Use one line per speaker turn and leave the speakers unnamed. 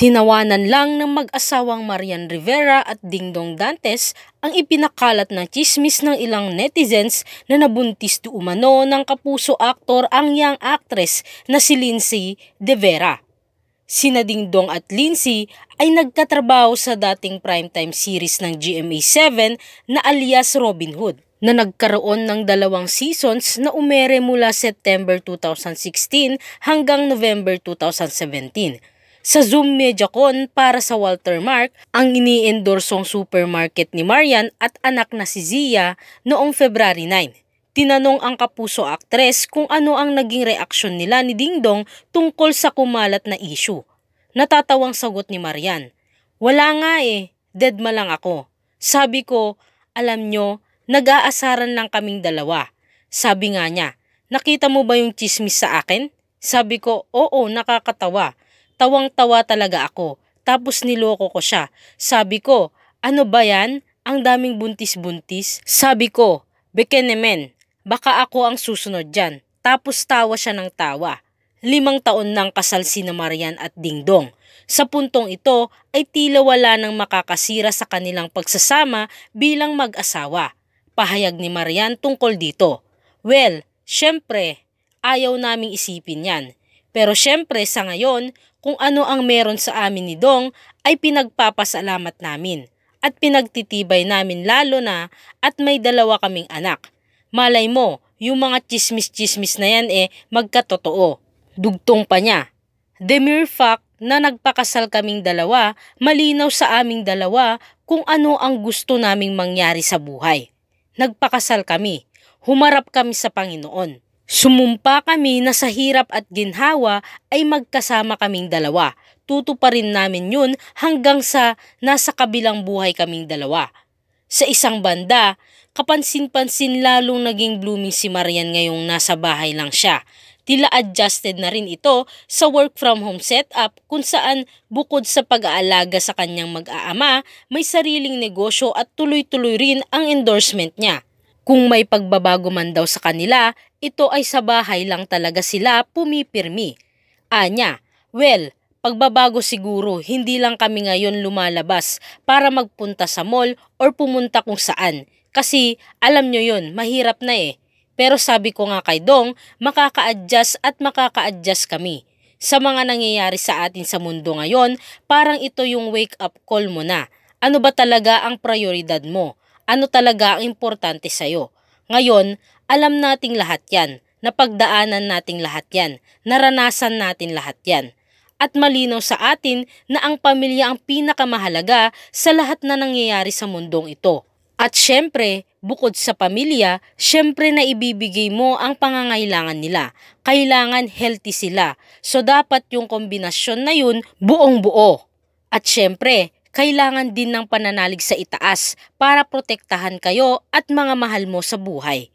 Tinawanan lang ng mag-asawang Marian Rivera at Dingdong Dantes ang ipinakalat na chismis ng ilang netizens na nabuntis duumano ng kapuso aktor ang young actress na si Lindsay De Vera. Sina Dingdong at Lindsay ay nagkatrabaho sa dating primetime series ng GMA7 na alias Robin Hood na nagkaroon ng dalawang seasons na umere mula September 2016 hanggang November 2017. Sa Zoom Mediacon para sa Walter Mark, ang iniendorsong supermarket ni Marian at anak na si Zia noong February 9. Tinanong ang kapuso aktres kung ano ang naging reaksyon nila ni Dingdong tungkol sa kumalat na issue. Natatawang sagot ni Marian, Wala nga eh, dead ma lang ako. Sabi ko, alam nyo, nag-aasaran lang kaming dalawa. Sabi nga niya, nakita mo ba yung chismis sa akin? Sabi ko, oo, nakakatawa. Tawang-tawa talaga ako. Tapos niloko ko siya. Sabi ko, ano ba yan? Ang daming buntis-buntis. Sabi ko, bekenemen, baka ako ang susunod dyan. Tapos tawa siya ng tawa. Limang taon nang kasal si Marian at Dingdong. Sa puntong ito ay tila wala nang makakasira sa kanilang pagsasama bilang mag-asawa. Pahayag ni Marian tungkol dito. Well, syempre, ayaw naming isipin yan. Pero syempre sa ngayon, kung ano ang meron sa amin ni Dong ay pinagpapasalamat namin at pinagtitibay namin lalo na at may dalawa kaming anak. Malay mo, yung mga chismis-chismis na yan eh magkatotoo. Dugtong pa niya. The mere fact na nagpakasal kaming dalawa, malinaw sa aming dalawa kung ano ang gusto naming mangyari sa buhay. Nagpakasal kami. Humarap kami sa Panginoon. Sumumpa kami na sa hirap at ginhawa ay magkasama kaming dalawa. Tutuparin namin yun hanggang sa nasa kabilang buhay kaming dalawa. Sa isang banda, kapansin-pansin lalong naging blooming si Marian ngayong nasa bahay lang siya. Tila adjusted na rin ito sa work from home setup kung saan bukod sa pag-aalaga sa kanyang mag-aama, may sariling negosyo at tuloy-tuloy rin ang endorsement niya. Kung may pagbabago man daw sa kanila, ito ay sa bahay lang talaga sila pumipirmi. Anya, well, pagbabago siguro, hindi lang kami ngayon lumalabas para magpunta sa mall or pumunta kung saan. Kasi alam nyo yon mahirap na eh. Pero sabi ko nga kay Dong, makaka-adjust at makaka-adjust kami. Sa mga nangyayari sa atin sa mundo ngayon, parang ito yung wake-up call mo na. Ano ba talaga ang prioridad mo? ano talaga ang importante sa'yo. Ngayon, alam nating lahat yan, napagdaanan nating lahat yan, naranasan natin lahat yan. At malinaw sa atin na ang pamilya ang pinakamahalaga sa lahat na nangyayari sa mundong ito. At syempre, bukod sa pamilya, syempre na ibibigay mo ang pangangailangan nila. Kailangan healthy sila. So dapat yung kombinasyon na yun buong buo. At syempre, kailangan din ng pananalig sa itaas para protektahan kayo at mga mahal mo sa buhay.